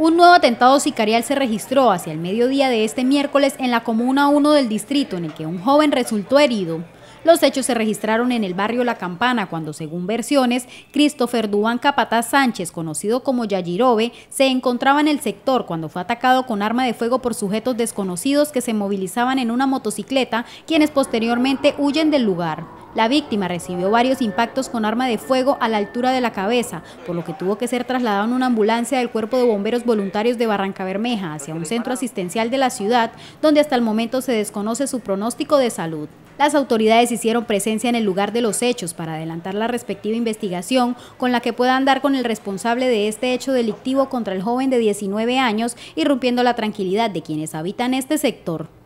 Un nuevo atentado sicarial se registró hacia el mediodía de este miércoles en la Comuna 1 del distrito, en el que un joven resultó herido. Los hechos se registraron en el barrio La Campana cuando, según versiones, Christopher Duán Capataz Sánchez, conocido como Yayirobe, se encontraba en el sector cuando fue atacado con arma de fuego por sujetos desconocidos que se movilizaban en una motocicleta, quienes posteriormente huyen del lugar. La víctima recibió varios impactos con arma de fuego a la altura de la cabeza, por lo que tuvo que ser trasladado en una ambulancia del Cuerpo de Bomberos Voluntarios de Barranca Bermeja hacia un centro asistencial de la ciudad, donde hasta el momento se desconoce su pronóstico de salud. Las autoridades hicieron presencia en el lugar de los hechos para adelantar la respectiva investigación con la que pueda andar con el responsable de este hecho delictivo contra el joven de 19 años, irrumpiendo la tranquilidad de quienes habitan este sector.